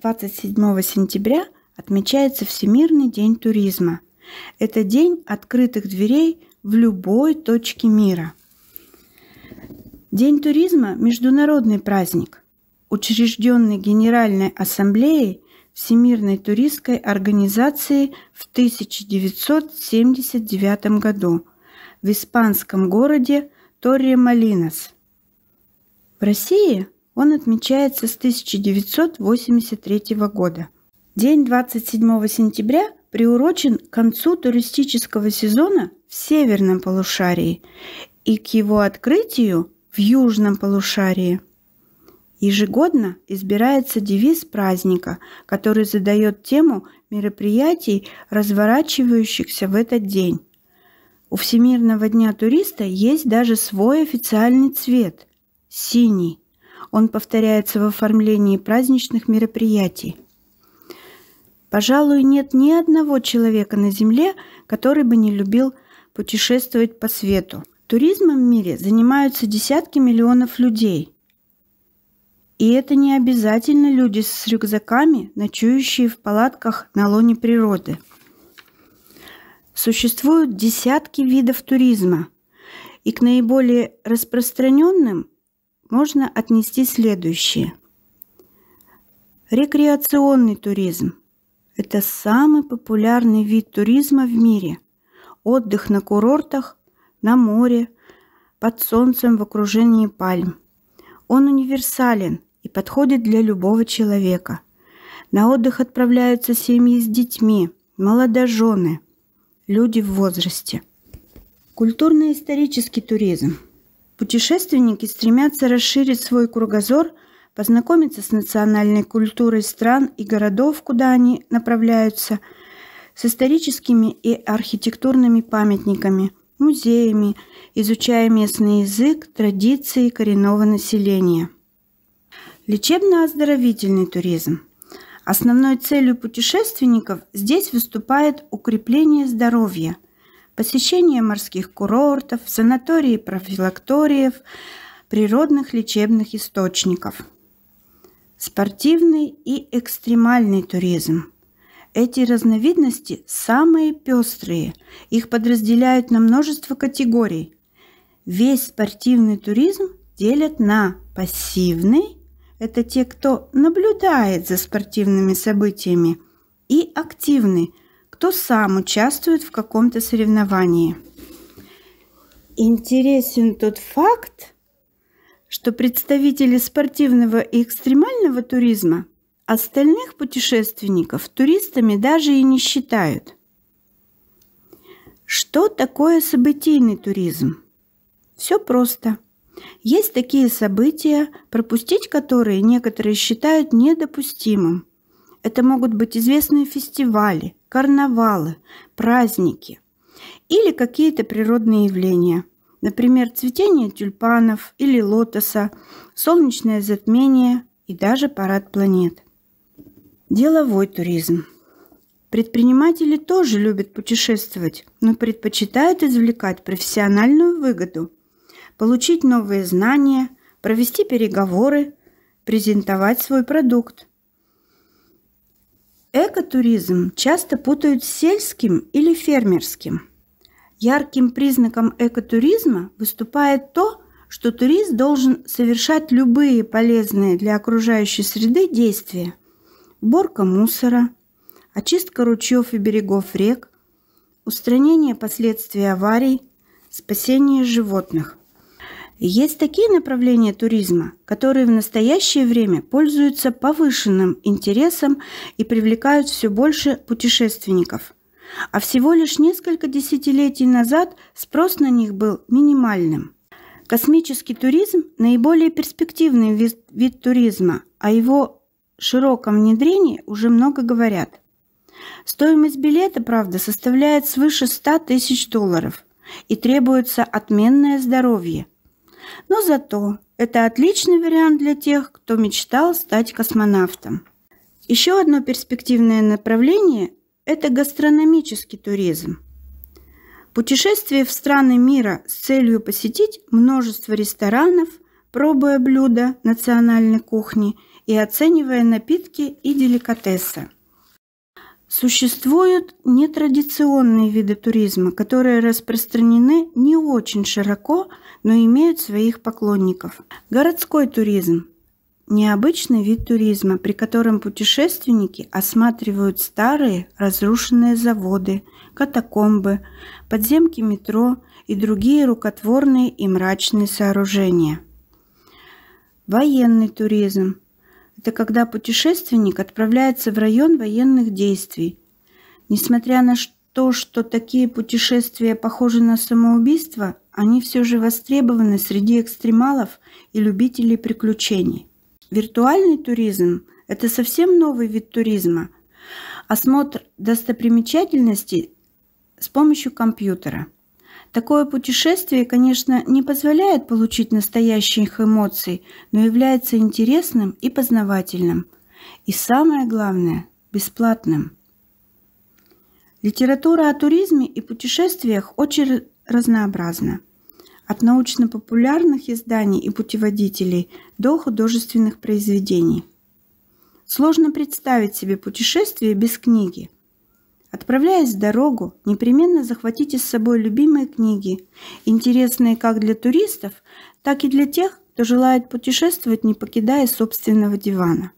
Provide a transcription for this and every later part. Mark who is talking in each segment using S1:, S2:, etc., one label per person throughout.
S1: 27 сентября отмечается Всемирный день туризма. Это день открытых дверей в любой точке мира. День туризма – международный праздник, учрежденный Генеральной Ассамблеей Всемирной туристской организации в 1979 году в испанском городе Торре-Малинос. В России – он отмечается с 1983 года. День 27 сентября приурочен к концу туристического сезона в северном полушарии и к его открытию в южном полушарии. Ежегодно избирается девиз праздника, который задает тему мероприятий, разворачивающихся в этот день. У Всемирного дня туриста есть даже свой официальный цвет – синий – он повторяется в оформлении праздничных мероприятий. Пожалуй, нет ни одного человека на Земле, который бы не любил путешествовать по свету. Туризмом в мире занимаются десятки миллионов людей. И это не обязательно люди с рюкзаками, ночующие в палатках на лоне природы. Существуют десятки видов туризма, и к наиболее распространенным можно отнести следующее. Рекреационный туризм – это самый популярный вид туризма в мире. Отдых на курортах, на море, под солнцем в окружении пальм. Он универсален и подходит для любого человека. На отдых отправляются семьи с детьми, молодожены, люди в возрасте. Культурно-исторический туризм – Путешественники стремятся расширить свой кругозор, познакомиться с национальной культурой стран и городов, куда они направляются, с историческими и архитектурными памятниками, музеями, изучая местный язык, традиции коренного населения. Лечебно-оздоровительный туризм. Основной целью путешественников здесь выступает укрепление здоровья – посещение морских курортов, санаторий профилакториев, природных лечебных источников. Спортивный и экстремальный туризм. Эти разновидности самые пестрые, их подразделяют на множество категорий. Весь спортивный туризм делят на пассивный, это те, кто наблюдает за спортивными событиями, и активный – кто сам участвует в каком-то соревновании. Интересен тот факт, что представители спортивного и экстремального туризма остальных путешественников туристами даже и не считают. Что такое событийный туризм? Все просто. Есть такие события, пропустить которые некоторые считают недопустимым. Это могут быть известные фестивали, карнавалы, праздники или какие-то природные явления, например, цветение тюльпанов или лотоса, солнечное затмение и даже парад планет. Деловой туризм. Предприниматели тоже любят путешествовать, но предпочитают извлекать профессиональную выгоду, получить новые знания, провести переговоры, презентовать свой продукт. Экотуризм часто путают с сельским или фермерским. Ярким признаком экотуризма выступает то, что турист должен совершать любые полезные для окружающей среды действия. Борка мусора, очистка ручьев и берегов рек, устранение последствий аварий, спасение животных – есть такие направления туризма, которые в настоящее время пользуются повышенным интересом и привлекают все больше путешественников. А всего лишь несколько десятилетий назад спрос на них был минимальным. Космический туризм – наиболее перспективный вид, вид туризма, о а его широком внедрении уже много говорят. Стоимость билета, правда, составляет свыше 100 тысяч долларов и требуется отменное здоровье – но зато это отличный вариант для тех, кто мечтал стать космонавтом. Еще одно перспективное направление – это гастрономический туризм. Путешествие в страны мира с целью посетить множество ресторанов, пробуя блюда национальной кухни и оценивая напитки и деликатесы – Существуют нетрадиционные виды туризма, которые распространены не очень широко, но имеют своих поклонников. Городской туризм – необычный вид туризма, при котором путешественники осматривают старые разрушенные заводы, катакомбы, подземки метро и другие рукотворные и мрачные сооружения. Военный туризм – это когда путешественник отправляется в район военных действий. Несмотря на то, что такие путешествия похожи на самоубийство, они все же востребованы среди экстремалов и любителей приключений. Виртуальный туризм – это совсем новый вид туризма. Осмотр достопримечательностей с помощью компьютера – Такое путешествие, конечно, не позволяет получить настоящих эмоций, но является интересным и познавательным. И самое главное – бесплатным. Литература о туризме и путешествиях очень разнообразна. От научно-популярных изданий и путеводителей до художественных произведений. Сложно представить себе путешествие без книги – Отправляясь в дорогу, непременно захватите с собой любимые книги, интересные как для туристов, так и для тех, кто желает путешествовать, не покидая собственного дивана.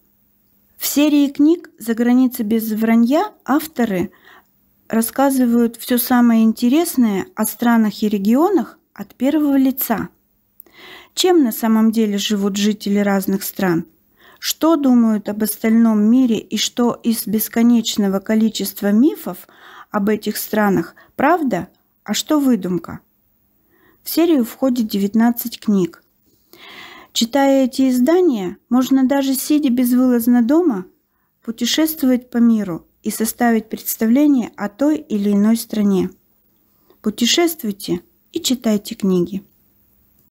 S1: В серии книг «За границей без вранья» авторы рассказывают все самое интересное о странах и регионах от первого лица. Чем на самом деле живут жители разных стран – что думают об остальном мире и что из бесконечного количества мифов об этих странах правда, а что выдумка. В серию входит 19 книг. Читая эти издания, можно даже сидя безвылазно дома путешествовать по миру и составить представление о той или иной стране. Путешествуйте и читайте книги.